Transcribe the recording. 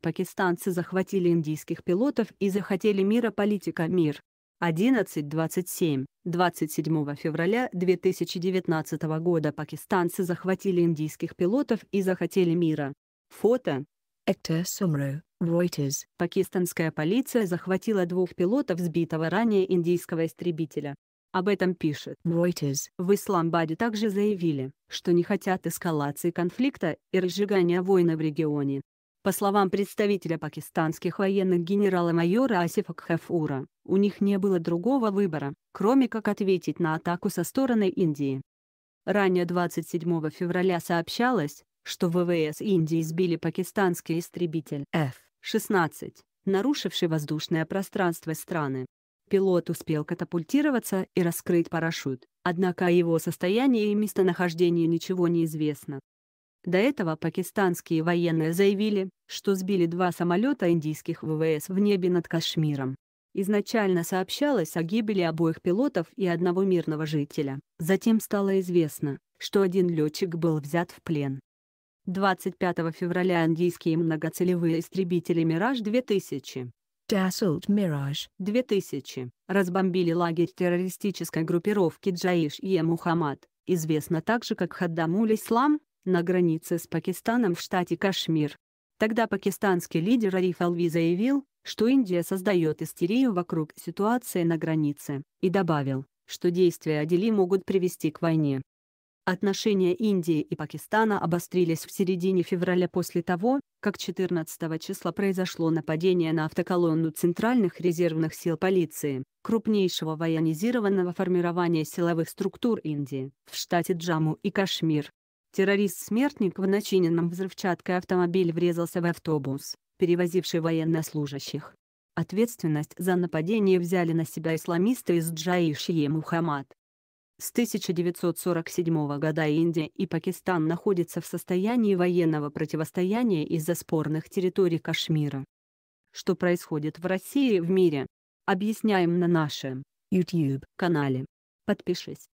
Пакистанцы захватили индийских пилотов и захотели мира политика «Мир». 11.27. 27 февраля 2019 года пакистанцы захватили индийских пилотов и захотели мира. Фото. Эктор Сумру, Reuters. Пакистанская полиция захватила двух пилотов сбитого ранее индийского истребителя. Об этом пишет Reuters. В Исламбаде также заявили, что не хотят эскалации конфликта и разжигания войны в регионе. По словам представителя пакистанских военных генерала-майора Асифа Кхефура, у них не было другого выбора, кроме как ответить на атаку со стороны Индии. Ранее 27 февраля сообщалось, что ВВС Индии сбили пакистанский истребитель F-16, нарушивший воздушное пространство страны. Пилот успел катапультироваться и раскрыть парашют, однако о его состоянии и местонахождении ничего не известно. До этого пакистанские военные заявили, что сбили два самолета индийских ВВС в небе над Кашмиром. Изначально сообщалось о гибели обоих пилотов и одного мирного жителя. Затем стало известно, что один летчик был взят в плен. 25 февраля индийские многоцелевые истребители «Мираж-2000» Dassault Mirage 2000 разбомбили лагерь террористической группировки Джаиш и Мухаммад, известно также как Хаддамуль Ислам, на границе с Пакистаном в штате Кашмир. Тогда пакистанский лидер Ариф Алви заявил, что Индия создает истерию вокруг ситуации на границе, и добавил, что действия Адели могут привести к войне. Отношения Индии и Пакистана обострились в середине февраля после того, как 14 числа произошло нападение на автоколонну Центральных резервных сил полиции, крупнейшего военизированного формирования силовых структур Индии, в штате Джамму и Кашмир. Террорист-смертник в начиненном взрывчаткой автомобиль врезался в автобус, перевозивший военнослужащих. Ответственность за нападение взяли на себя исламисты из Джаишье Мухаммад. С 1947 года Индия и Пакистан находятся в состоянии военного противостояния из-за спорных территорий Кашмира. Что происходит в России и в мире? Объясняем на нашем YouTube-канале. Подпишись.